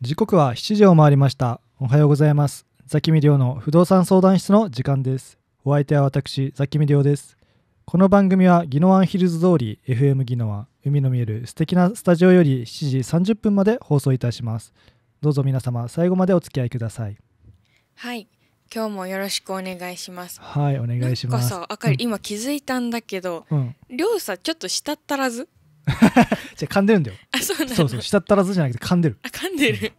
時刻は7時を回りましたおはようございますザキミリョウの不動産相談室の時間ですお相手は私ザキミリョウですこの番組はギノワンヒルズ通り FM ギノワン海の見える素敵なスタジオより7時30分まで放送いたしますどうぞ皆様最後までお付き合いくださいはい今日もよろしくお願いしますはいお願いしますなんかさあかり、うん、今気づいたんだけど、うん、りょうさちょっとしたったらず じゃ噛んでるんだよ。あ、そうなの。そうそう、舌たらずじゃなくて噛んでる。あ、噛んでる。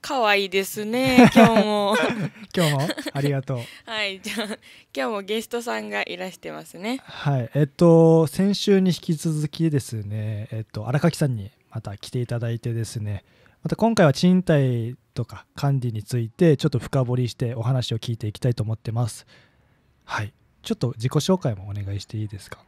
可愛 いですね。今日も。今日もありがとう。はい、じゃあ今日もゲストさんがいらしてますね。はい、えっと先週に引き続きですね、えっと荒垣さんにまた来ていただいてですね、また今回は賃貸とか管理についてちょっと深掘りしてお話を聞いていきたいと思ってます。はい、ちょっと自己紹介もお願いしていいですか。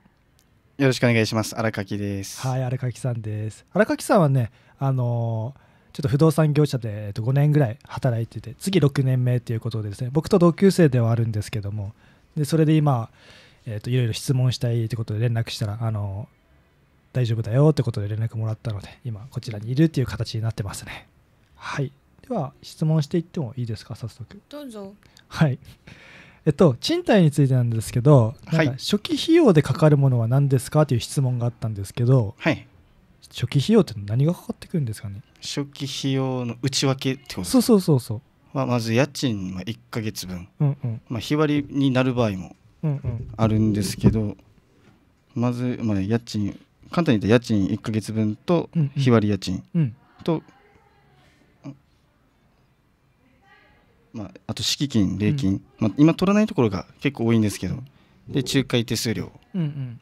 よろしくお願いします。荒垣です。はい、荒垣さんです。荒垣さんはね、あのちょっと不動産業者で、えっと、5年ぐらい働いてて、次6年目ということでですね、僕と同級生ではあるんですけども、でそれで今、えっと、いろいろ質問したいということで連絡したら、あの大丈夫だよってことで連絡もらったので、今、こちらにいるっていう形になってますね。はい。では、質問していってもいいですか、早速。どうぞ。はい。えっと、賃貸についてなんですけど、はい、初期費用でかかるものは何ですかという質問があったんですけど、はい、初期費用って何がかかってくるんですかね初期費用の内訳ってことそうそうそうそう、まあ、まず家賃1か月分、うんうんまあ、日割りになる場合もあるんですけど、うんうん、まず、まあ、家賃簡単に言たら家賃1か月分と日割り家賃とまあ、あと敷金礼金、まあ、今取らないところが結構多いんですけどで仲介手数料、うんうん、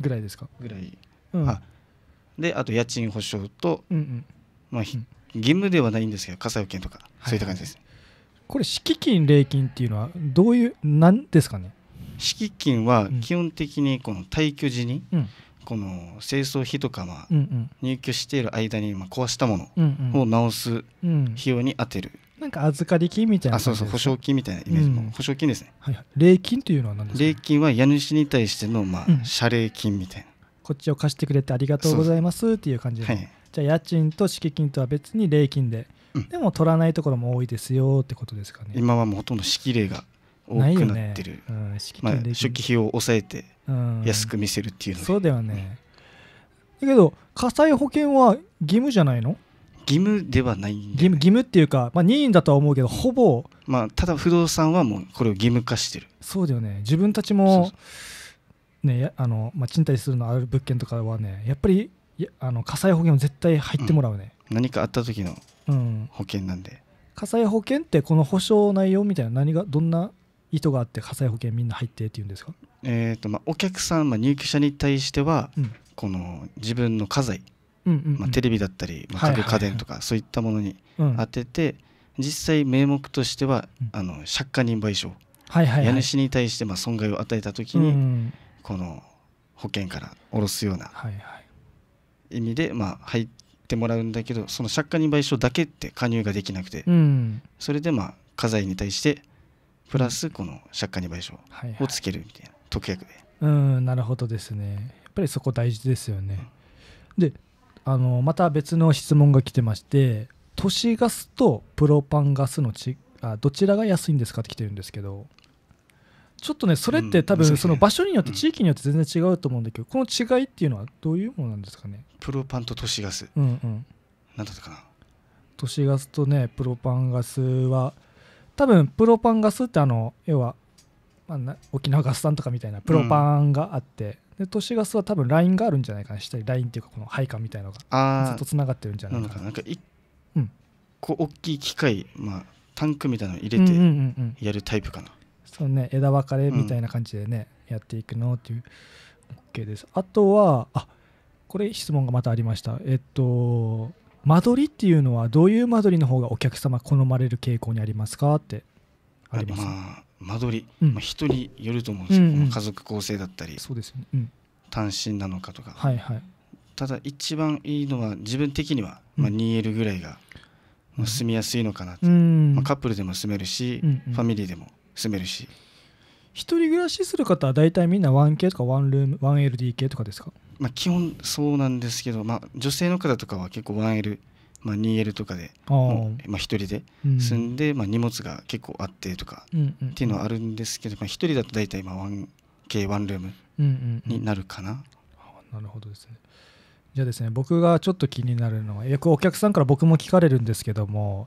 ぐらいですかぐらい、うん、あであと家賃保証と、うんうん、まあ、義務ではないんですけど火災保険とか、そういった感じです、はい、これ敷金礼金っていうのはどういうんですかね敷金は基本的にこの退去時に、この清掃費とかまあ入居している間にま壊したものを直す費用に充てるなんか預かり金みたいなあそうそう保証金みたいなイメージも。うん、保証金ですね、はいはい、礼金というのは何ですか、礼金は家主に対しての、まあ、うん、謝礼金みたいなこっちを貸してくれてありがとうございますっていう感じで、はい、じゃあ家賃と敷金とは別に礼金で、うん、でも取らないところも多いですよってことですかね今はもうほとんど敷礼が多くなってる、ね、うん、まあ、期費を抑えて安く見せるっていうの、うん、そうだよね、だけど火災保険は義務じゃないの義務ではない義務義務っていうか、まあ、任意だとは思うけどほぼ、まあ、ただ不動産はもうこれを義務化してるそうだよね自分たちもねあの、まあ、賃貸するのある物件とかはねやっぱりあの火災保険は絶対入ってもらうね、うん、何かあった時の保険なんで、うん、火災保険ってこの保証内容みたいな何がどんな意図があって火災保険みんな入ってっていうんですかえーとまあ、お客さん、まあ、入居者に対しては、うん、この自分の家財まあ、テレビだったり、まあ、家具家電とかそういったものに当てて、実際名目としては、あの借家人賠償、はいはい家主に対してまあ損害を与えた時に、この保険から下ろすような意味で、まあ、入ってもらうんだけどその借家人賠償だけって加入ができなくて、それでまあ家財に対してプラスこの借家人賠償をつけるみたいな特約で。うんなるほどですねやっぱりそこ大事ですよね。であのまた別の質問が来てまして都市ガスとプロパンガスのちあどちらが安いんですかって来てるんですけどちょっとねそれって多分その場所によって地域によって全然違うと思うんだけど、この違いっていうのはどういうものなんですかねプロパンと都市ガスうんうん何だったかな都市ガスとねプロパンガスは多分プロパンガスってあの要は、まあ、沖縄ガスさんとかみたいなプロパンがあって、で都市ガスは多分ラインがあるんじゃないかな下にラインっていうかこの配管みたいのがずっとつながってるんじゃないかななんかこう大きい機械、まあ、タンクみたいなの入れてやるタイプかな、うんうんうんそうね枝分かれみたいな感じでね、うん、やっていくのっていう OK ですあとはあこれ質問がまたありましたえっと間取りっていうのはどういう間取りの方がお客様好まれる傾向にありますかってあります、まあ、間取り、まあ、人によると思うんですよ、うんうん、家族構成だったりそうですね、うん、単身なのかとか、はいはい、ただ一番いいのは自分的には、まあ、2L ぐらいが、まあ、住みやすいのかなって、うん、まあ、カップルでも住めるし、うんうん、ファミリーでも住めるし一人暮らしする方は大体みんな 1K とか1ルーム 1LDK とかですかまあ、基本そうなんですけど、まあ、女性の方とかは結構 1L まあ、2L とかで、まあ、1人で住んで、まあ、荷物が結構あってとかっていうのはあるんですけど、まあ、1人だと大体今 1K1 ルームになるかな。なるほどですねじゃあですね僕がちょっと気になるのはよくお客さんから僕も聞かれるんですけども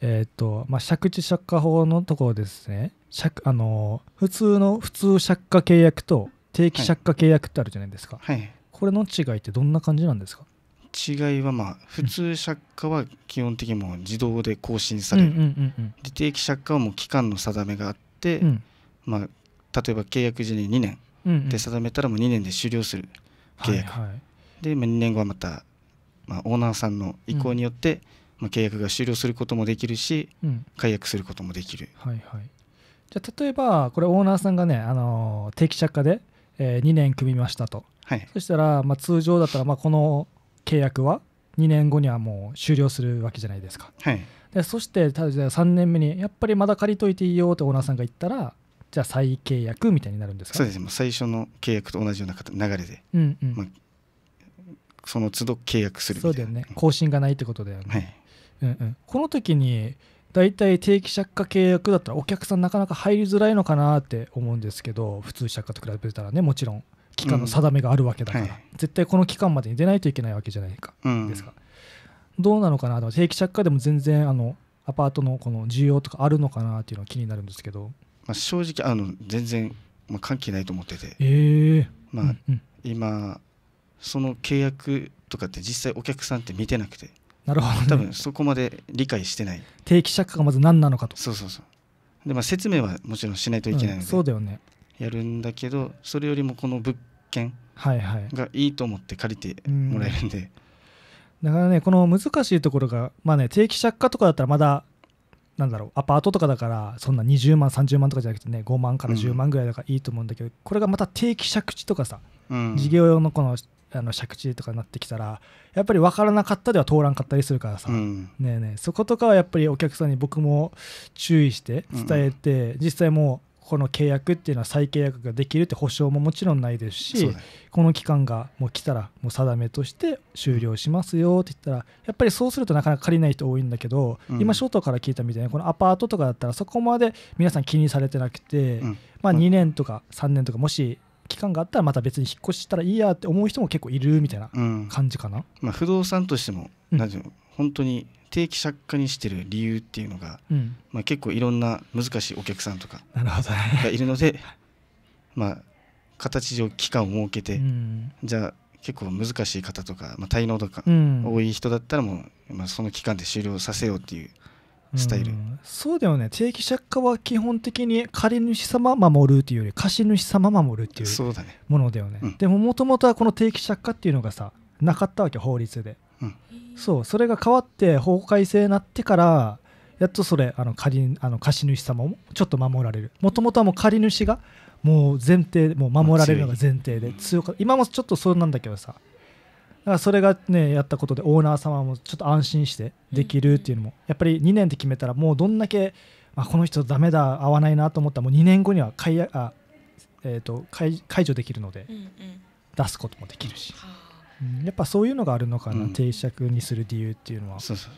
えっ、ー、とまあ借地借家法のところですね借あの普通の普通借家契約と定期借家契約ってあるじゃないですか、はい、これの違いってどんな感じなんですか、違いはまあ普通借家は基本的にも自動で更新される、定期借家はもう期間の定めがあって、うん、まあ、例えば契約時に2年で定めたらもう2年で終了する契約、はいはい、で、まあ、2年後はまた、まあ、オーナーさんの意向によって、うん、まあ、契約が終了することもできるし、うん、解約することもできる。はいはい、じゃ例えばこれオーナーさんがね、あのー、定期借家で、えー、2年組みましたと、はい、そしたら、まあ、通常だったら、まあ、この契約は2年後にはもう終了するわけじゃないですか、はい、でそして3年目にやっぱりまだ借りといていいよってオーナーさんが言ったらじゃあ再契約みたいになるんですかそうですね最初の契約と同じような流れで、うんうんまあ、その都度契約するみたいなそうだよね更新がないってことだよね、はいうんうん、この時に大体定期借家契約だったらお客さんなかなか入りづらいのかなって思うんですけど普通借家と比べたらねもちろん期間の定めがあるわけだから、うんはい、絶対この期間までに出ないといけないわけじゃないか、うん、ですかどうなのかな定期借家でも全然あのアパートのこの需要とかあるのかなっていうのは気になるんですけど、まあ、正直あの全然、まあ、関係ないと思ってて、えーまあ、うんうん、今その契約とかって実際お客さんって見てなくてなるほど、ね、多分そこまで理解してない定期借家がまず何なのかとそうそうそうでまあ、説明はもちろんしないといけないので、うん、そうだよねやるんだけどそれよりもこの物見がいいと思って借りてもらえるんで、はいはいん、だからねこの難しいところがまあね定期借家とかだったらまだなんだろうアパートとかだからそんな20万30万とかじゃなくてね5万から10万ぐらいだからいいと思うんだけど、うん、これがまた定期借地とかさ、うん、事業用のこのあの借地とかになってきたらやっぱり分からなかったでは通らんかったりするからさ、うん、ねえねえそことかはやっぱりお客さんに僕も注意して伝えて、実際もうこの契約っていうのは再契約ができるって保証ももちろんないですし、この期間がもう来たらもう定めとして終了しますよって言ったらやっぱりそうするとなかなか借りない人多いんだけど、今ショートから聞いたみたいにこのアパートとかだったらそこまで皆さん気にされてなくて、まあ、2年とか3年とかもし期間があったらまた別に引っ越したらいいやって思う人も結構いるみたいな感じかな、うん、まあ、不動産としても、うん、本当に定期借家にしてる理由っていうのが、うん、まあ、結構いろんな難しいお客さんとかがいるので、ね、まあ、形上期間を設けて、うん、じゃあ結構難しい方とか、まあ、滞納とか多い人だったらもう、まあ、その期間で終了させようっていうスタイル、うん、そうだよね定期借家は基本的に借主様守るというより貸主様守るっていうものだよね、ねうん、でももともとはこの定期借家っていうのがさなかったわけ法律でうん、そうそれが変わって法改正になってからやっとそれあの借あの貸主様もちょっと守られるもともとはもう借主がもう前提もう守られるのが前提で強か今もちょっとそうなんだけどさだからそれがねやったことでオーナー様もちょっと安心してできるっていうのもやっぱり2年って決めたらもうどんだけ、まあ、この人ダメだ合わないなと思ったらもう2年後には解あ、えーと、と解解除できるので、出すこともできるし。うんうんやっぱそういうのがあるのかな、うん、定着にする理由っていうのはそうそう、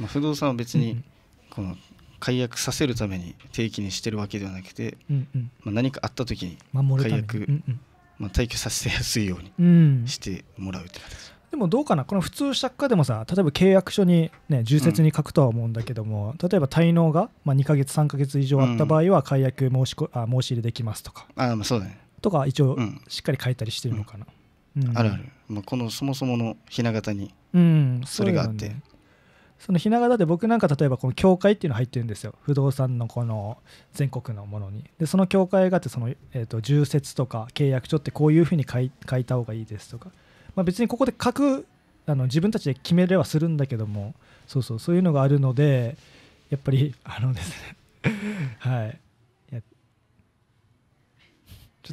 まあ、不動産は別にこの解約させるために定期にしてるわけではなくて、うんうん、まあ、何かあった時に解約、うんうん、まあ、退去させやすいようにしてもらうって形、うんでもどうかなこの普通借家でもさ例えば契約書に、ね、重説に書くとは思うんだけども、うん、例えば滞納が、まあ、2か月3か月以上あった場合は解約申しこあ申し入れできますとかあそうだ、ね、とか一応しっかり書いたりしてるのかな、うんあるある、まあ、このそもそものひな形にそれがあって、うん、そのひな形で僕なんか例えばこの教会っていうの入ってるんですよ不動産のこの全国のものにでその教会があってその、えー、と重説とか契約書ってこういうふうに書い書いた方がいいですとか、まあ、別にここで書くあの自分たちで決めれはするんだけどもそうそうそういうのがあるのでやっぱりあのですね はい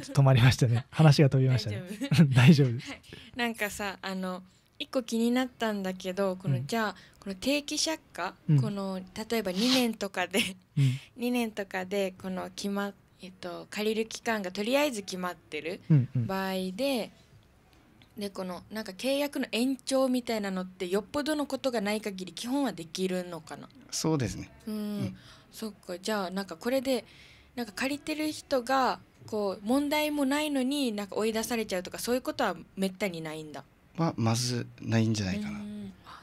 ちょっと止まりましたね。話が飛びましたね。大丈夫 です、はなんかさ、あの一個気になったんだけど、この、うん、じゃあこの定期借家、うん、この例えば2年とかでうん、2 年とかでこの決まえっと借りる期間がとりあえず決まってる場合で。うんうん、でこのなんか契約の延長みたいなのってよっぽどのことがない限り基本はできるのかなそうですねうん、そっかじゃあなんかこれでなんか借りてる人がこう問題もないのになんか追い出されちゃうとかそういうことはめったにないんだはまずないんじゃないかな。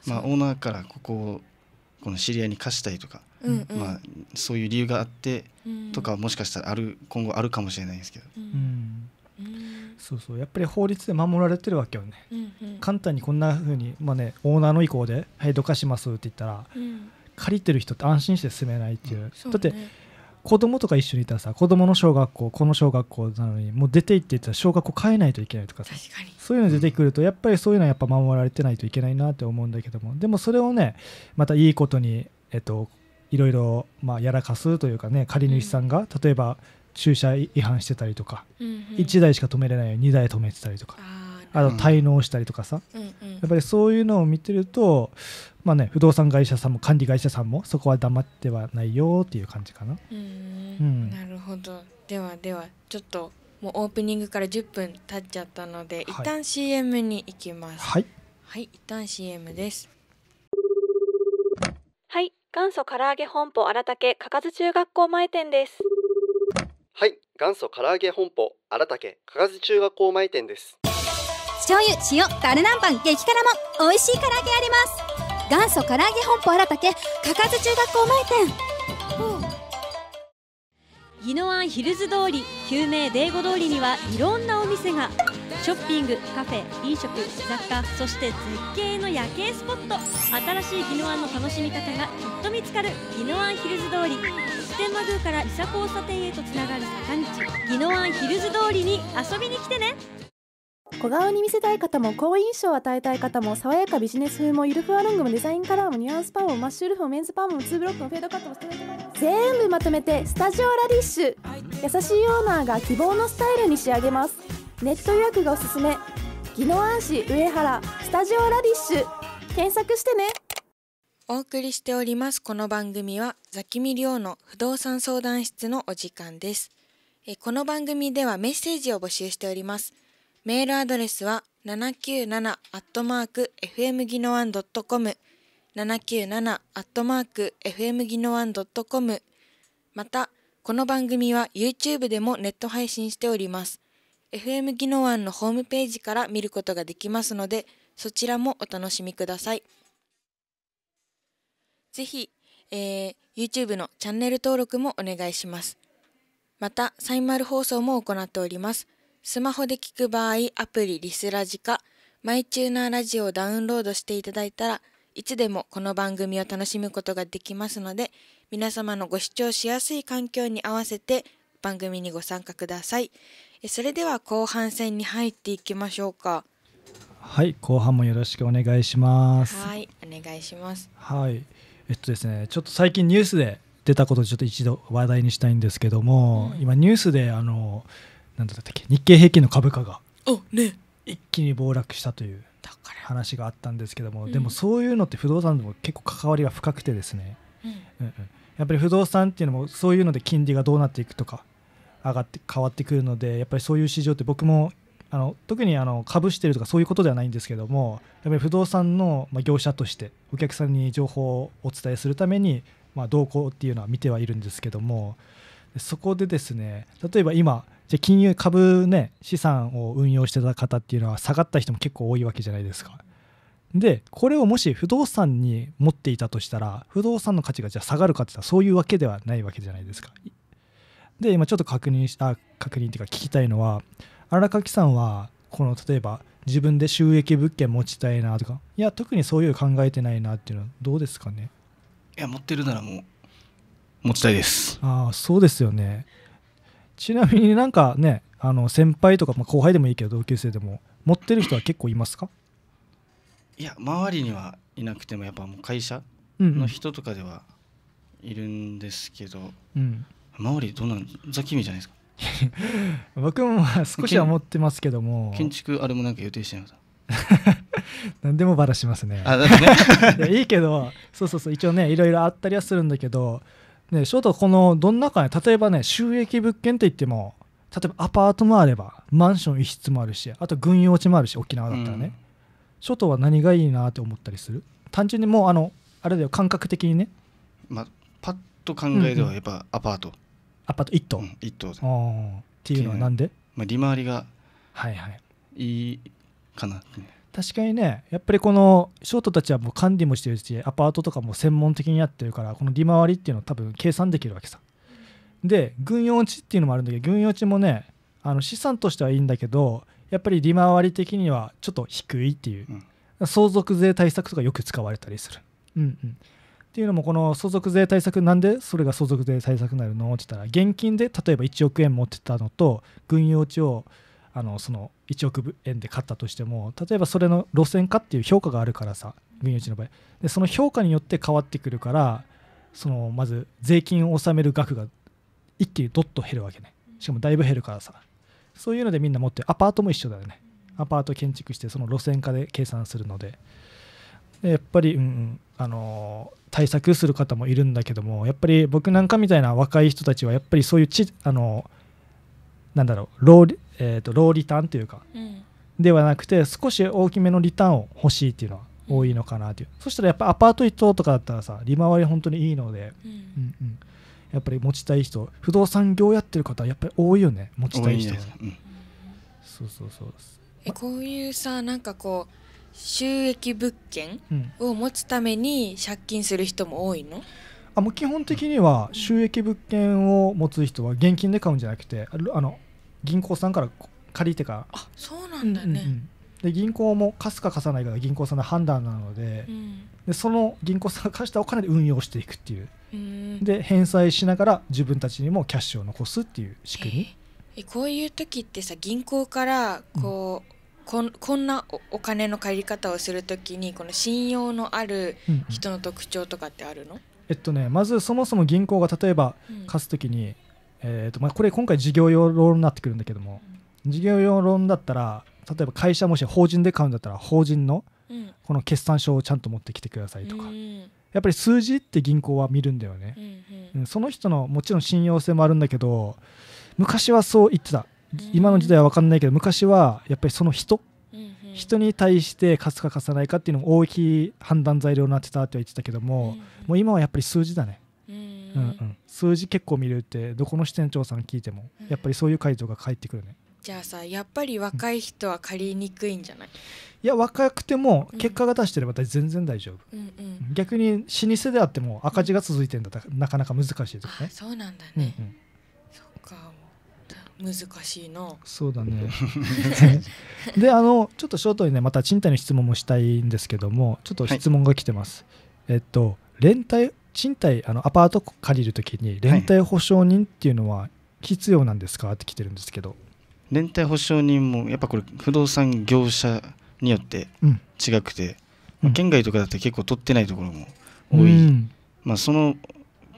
まあ、オーナーからここをこの知り合いに貸したいとか、うんうん、まあ、そういう理由があってとかもしかしたらある今後あるかもしれないですけど、うん、そうそうやっぱり法律で守られてるわけよね、うんうん、簡単にこんなふうに、まあね、オーナーの意向で「はいどかします」って言ったら、うん、借りてる人って安心して住めないっていう、うんうね、だって子供とか一緒にいたらさ子供の小学校この小学校なのにもう出て行ってたら小学校変えないといけないとかさそういうの出てくるとやっぱりそういうのはやっぱ守られてないといけないなって思うんだけどもでもそれをねまたいいことにえっといろいろまあやらかすというかね借り主さんが、うん、例えば駐車違反してたりとか、うんうん、1台しか止めれないように2台止めてたりとか。あの滞納したりとかさ、うん、やっぱりそういうのを見てると、まあね、不動産会社さんも管理会社さんもそこは黙ってはないよっていう感じかな。うん、なるほどではではちょっともうオープニングから10分経っちゃったので、はい、一旦 CM に行きます。はい、はい、一旦 CM です。はい、元祖唐揚げ本舗荒竹かかず中学校前店です。はい、元祖唐揚げ本舗荒竹かかず中学校前店です。醤油、塩、ダル南蛮、激辛も美味しい唐揚げあります。元祖唐揚げ本舗新竹、かかず中学校前店。宜野湾ヒルズ通り、救命デーゴ通りにはいろんなお店がショッピング、カフェ、飲食、雑貨、そして絶景の夜景スポット新しい宜野湾の楽しみ方がきっと見つかる宜野湾ヒルズ通り普天満宮から伊佐交差点へとつながる坂道宜野湾ヒルズ通りに遊びに来てね小顔に見せたい方も好印象を与えたい方も爽やかビジネス風もゆるふわロングもデザインカラーもニュアンスパーもマッシュルフもメンズパーもツーブロックもフェードカットもストレートも全部まとめてスタジオラディッシュ優しいオーナーが希望のスタイルに仕上げますネット予約がおすすめ宜野湾市上原スタジオラディッシュ検索してねお送りしておりますこの番組はザキミリョウの不動産相談室のお時間ですえこの番組ではメッセージを募集しておりますメールアドレスは 797-fm ギノワン .com 797-fm ギノワン .com また、この番組は YouTube でもネット配信しております。FM ギノワンのホームページから見ることができますので、そちらもお楽しみください。ぜひ、えー、YouTube のチャンネル登録もお願いします。また、サイマル放送も行っております。スマホで聞く場合、アプリリスラジか、マイチューナーラジオをダウンロードしていただいたら、いつでもこの番組を楽しむことができますので、皆様のご視聴しやすい環境に合わせて番組にご参加ください。それでは後半戦に入っていきましょうか。はい、後半もよろしくお願いします。はい、お願いします。はい、えっとですね、ちょっと最近ニュースで出たことをちょっと一度話題にしたいんですけども、うん、今ニュースであのなんだったっけ日経平均の株価が一気に暴落したという話があったんですけども、でもそういうのって不動産でも結構関わりが深くてですね、うんうん、やっぱり不動産っていうのもそういうので金利がどうなっていくとか上がって変わってくるのでやっぱりそういう市場って僕もあの特にあの株してるとかそういうことではないんですけどもやっぱり不動産の業者としてお客さんに情報をお伝えするために、まあ、動向っていうのは見てはいるんですけどもそこでですね例えば今じゃ金融株ね資産を運用してた方っていうのは下がった人も結構多いわけじゃないですか。でこれをもし不動産に持っていたとしたら不動産の価値がじゃあ下がるかって言ったらそういうわけではないわけじゃないですか。で今ちょっと確認した確認っていうか聞きたいのは荒垣さんはこの例えば自分で収益物件持ちたいなとかいや特にそういう考えてないなっていうのはどうですかねいや持ってるならもう持ちたいですああそうですよねちなみになんかねあの先輩とか、まあ、後輩でもいいけど同級生でも持ってる人は結構いますかいや周りにはいなくてもやっぱもう会社の人とかではいるんですけど、うん、周りどうなんザキミじゃないですか 僕も少しは持ってますけども建築あれもなんか予定してなかった何でもばらしますねあね いいけどそうそうそう一応ねいろいろあったりはするんだけどでちょうどこのどんなかね例えばね収益物件といっても例えばアパートもあればマンション一室もあるしあと軍用地もあるし沖縄だったらね、うん、諸島は何がいいなって思ったりする単純にもうあのあれだよ感覚的にねまあパッと考えではやっぱアパート、うんうん、アパート1棟、うん、1棟っていうのはなんで、まあ、利回りがはいはいいいかな、ね、確かにねやっぱりこのショートたちはもう管理もしてるしアパートとかも専門的にやってるからこの利回りっていうのを多分計算できるわけさで軍用地っていうのもあるんだけど軍用地もねあの資産としてはいいんだけどやっぱり利回り的にはちょっと低いっていう、うん、相続税対策とかよく使われたりする、うんうん、っていうのもこの相続税対策なんでそれが相続税対策になるのって言ったら現金で例えば1億円持ってたのと軍用地をあのその1億円で買ったとしても例えばそれの路線化っていう評価があるからさ軍有地の場合でその評価によって変わってくるからそのまず税金を納める額が一気にどっと減るわけねしかもだいぶ減るからさそういうのでみんな持ってアパートも一緒だよねアパート建築してその路線化で計算するのででやっぱり、うん、うん、あの対策する方もいるんだけどもやっぱり僕なんかみたいな若い人たちはやっぱりそういうちあのなんだろうえーと、ローリターンというか、うん、ではなくて少し大きめのリターンを欲しいっていうのは多いのかなという、うん、そしたらやっぱアパート等とかだったらさ利回り本当にいいので、うんうんうん、やっぱり持ちたい人不動産業やってる方はやっぱり多いよね持ちたい人は、うん、そうそうそうえこういうさなんかこう収益物件を持つために借金する人も多いの、あもう基本的には収益物件を持つ人は現金で買うんじゃなくてあの銀行さんから借りてからあそうなんだね、うんで銀行も貸すか貸さないかが銀行さんの判断なのでうん、でその銀行さんが貸したお金で運用していくっていう、うん、で返済しながら自分たちにもキャッシュを残すっていう仕組み、えー、こういう時ってさ銀行からこう、こんこんなお金の借り方をするときにこの信用のある人の特徴とかってあるの、うんうん、えっとねまずそもそも銀行が例えば貸すときに、えーとまあ、これ今回事業用ローンになってくるんだけども、うん、事業用ローンだったら例えば会社もし法人で買うんだったら法人のこの決算書をちゃんと持ってきてくださいとか、うん、やっぱり数字って銀行は見るんだよね、うん、うん、その人のもちろん信用性もあるんだけど昔はそう言ってた今の時代は分かんないけど昔はやっぱりその人、人に対して貸すか貸さないかっていうのも大きい判断材料になってたって言ってたけども、もう今はやっぱり数字だね、うんうん、数字結構見れるってどこの支店長さん聞いてもやっぱりそういう回答が返ってくるね、うん、じゃあさやっぱり若い人は借りにくいんじゃない、いや若くても結果が出してれば全然大丈夫、うんうん逆に老舗であっても赤字が続いてんだったらなかなか難しいとかね、そうなんだね、うんうん、そっか難しいのそうだね であのちょっとショートにねまた賃貸の質問もしたいんですけどもちょっと質問が来てます、はい、えっと連帯賃貸あのアパート借りるときに連帯保証人っていうのは必要なんですかって来てるんですけど連帯保証人もやっぱこれ不動産業者によって違くて、うん、県外とかだって結構取ってないところも多い、うん、まあ、その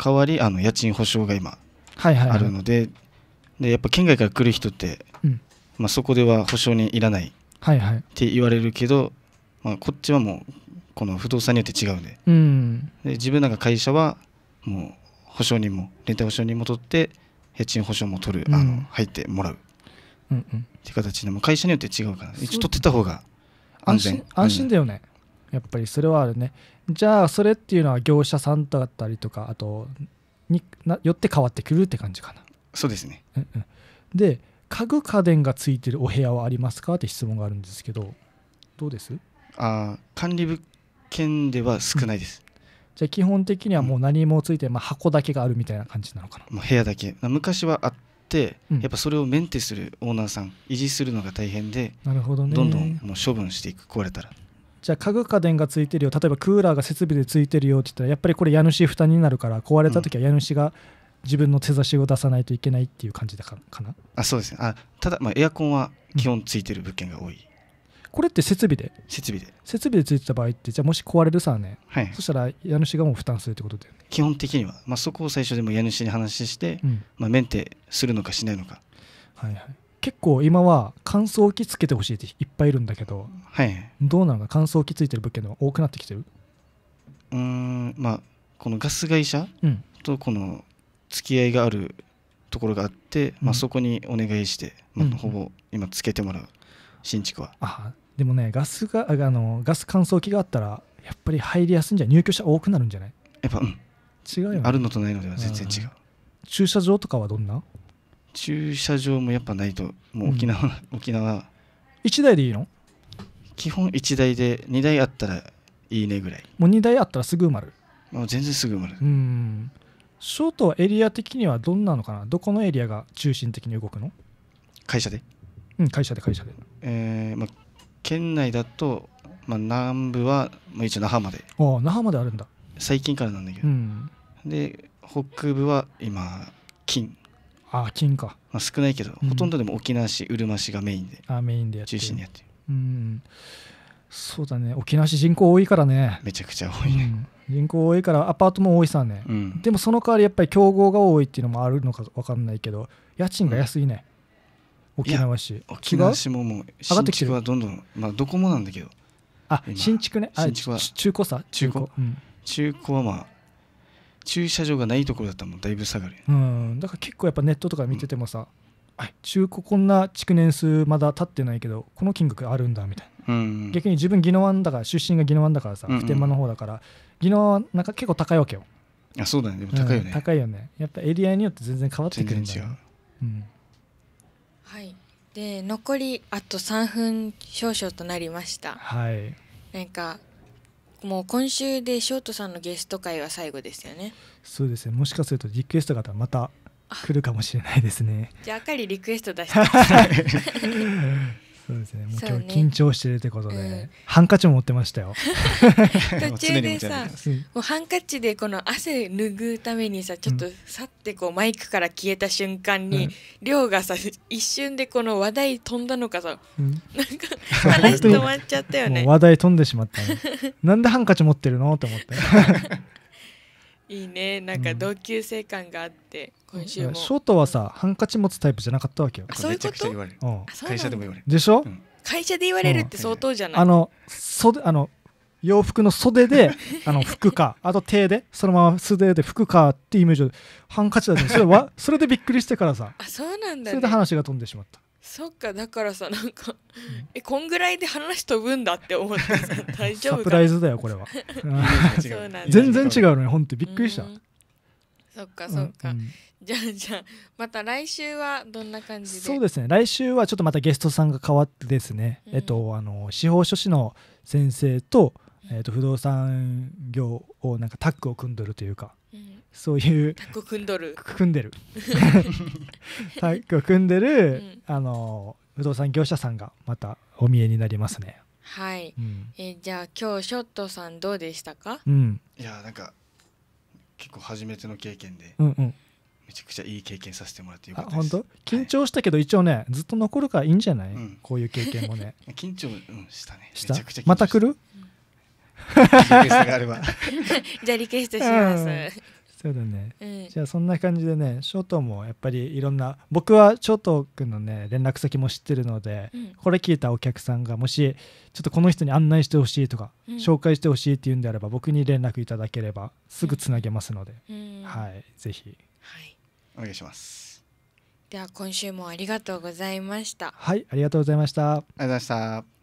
代わりあの家賃保証が今あるので,、でやっぱ県外から来る人って、うん、まあ、そこでは保証人いらないって言われるけど、まあ、こっちはもうこの不動産によって違うんでうん、で自分なんか会社はもう保証人も連帯保証人も取って家賃保証も取る、うん、あの入ってもらう、うんうん、って形でも会社によって違うから一応取ってた方が安心安心だよね、やっぱりそれはあるねじゃあそれっていうのは業者さんだったりとかあとになよって変わってくるって感じかなそうですね、うんうん、で家具家電がついてるお部屋はありますかって質問があるんですけどどうですあ管理物県では少ないです、じゃあ基本的にはもう何もついて、まあ、箱だけがあるみたいな感じなのかな、ま部屋だけ昔はあってやっぱそれをメンテするオーナーさん維持するのが大変でなるほど,、ね、どんどんもう処分していく壊れたらじゃあ家具家電がついてるよ例えばクーラーが設備でついてるよって言ったらやっぱりこれ家主負担になるから壊れた時は家主が自分の手差しを出さないといけないっていう感じだかかな、あそうですねあただ、まあ、エアコンは基本ついてる物件が多い、これって設備で設備で設備でついてた場合ってじゃあもし壊れるさね、はい、そしたら家主がもう負担するってことだよね基本的には、まあ、そこを最初でも家主に話して、うん、まあ、メンテするのかしないのか、はいはい、結構今は乾燥機つけてほしいっていっぱいいるんだけど、はい、どうなのか乾燥機ついてる物件の多くなってきてるうんまあこのガス会社とこの付き合いがあるところがあって、うん、まあ、そこにお願いして、まあ、ほぼ今つけてもらう、うん、新築はあでもねガスがあのガス乾燥機があったらやっぱり入りやすいんじゃ入居者多くなるんじゃないやっぱ、うん、違うよ、ね、あるのとないのでは全然違う、駐車場とかはどんな駐車場もやっぱないともう沖縄、うん、沖縄1台でいいの基本1台で2台あったらいいねぐらいもう2台あったらすぐ埋まるもう全然すぐ埋まるうんショートはエリア的にはどんなのかなどこのエリアが中心的に動くの会社でうん会社で会社でえー、まあ県内だと、まあ、南部は、まあ、一応那覇までああ那覇まであるんだ最近からなんだけど、うん、で北部は今金ああ金か、まあ、少ないけど、うん、ほとんどでも沖縄市うるま市がメインであメインでやって中心にやってるうんそうだね沖縄市人口多いからねめちゃくちゃ多いね、うん、人口多いからアパートも多いさね、うん、でもその代わりやっぱり競合が多いっていうのもあるのか分かんないけど家賃が安いね、沖縄市沖縄市ももう新築はどんどんまあどこもなんだけどあ新築ね新築は中古さ中古中古はまあ駐車場がないところだったらもんだいぶ下がるうんだから結構やっぱネットとか見ててもさ、はい、中古こんな築年数まだ経ってないけどこの金額あるんだみたいな、うん逆に自分宜野湾だから出身が宜野湾だからさ、普天間の方だから宜野湾なんか結構高いわけよあそうだねでも高いよね、うん、高いよねやっぱエリアによって全然変わってくるんだよ、全然違う、うん、はいで残りあと3分少々となりましたはいなんかもう今週でショートさんのゲスト会は最後ですよねそうですねもしかするとリクエスト方また来るかもしれないですねじゃああかりリクエスト出して そうですねもう今日緊張してるってことで、ねうん、ハンカチも持ってましたよ 途中でさもうハンカチでこの汗拭うためにさちょっとさってこうマイクから消えた瞬間に、うん、亮がさ一瞬でこの話題飛んだのかさ、うん、なんか話止まっちゃったよね話題飛んでしまった、ね、なんでハンカチ持ってるのと思って いいねなんか同級生感があって、ショートはさハンカチ持つタイプじゃなかったわけよそういうこと言われる、会社でも言われるでしょ、会社で言われるって相当じゃない、あのあの洋服の袖で あの服かあと手でそのまま素手で服かってイメージでハンカチだっそれ それでびっくりしてからさあそうなんそれで話が飛んでしまったそっかだからさなんかえこんぐらいで話飛ぶんだって思ってさ大丈サ夫プライズだよこれは 全然違うのにほんとびっくりしたそっかそっか、うんじゃあじゃあまた来週はどんな感じでそうですね来週はちょっとまたゲストさんが変わってですね、うん、えっとあの司法書士の先生と,、えっと不動産業をなんかタッグを組んどるというか、うん、そういう タッグ組んどる組んでる タッグ組んでる、うん、あの不動産業者さんがまたお見えになりますねはい、うん、えじゃあ今日ショットさんどうでしたか、うん、いやなんか結構初めての経験で、うんうん、めちゃくちゃいい経験させてもらってよかったです緊張したけど一応ね、ずっと残るからいいんじゃない、うん、こういう経験もね 緊張、うん、したねしためちゃくちゃまた来るリクエストがあれば じゃあリクエストします、うんそうだね、じゃあそんな感じでねショートもやっぱりいろんな僕はショート君のね連絡先も知ってるので、うん、これ聞いたお客さんがもしちょっとこの人に案内してほしいとか、うん、紹介してほしいっていうんであれば僕に連絡いただければすぐつなげますので、はいぜひ、はい、お願いしますでは今週もありがとうございましたはいありがとうございましたありがとうございました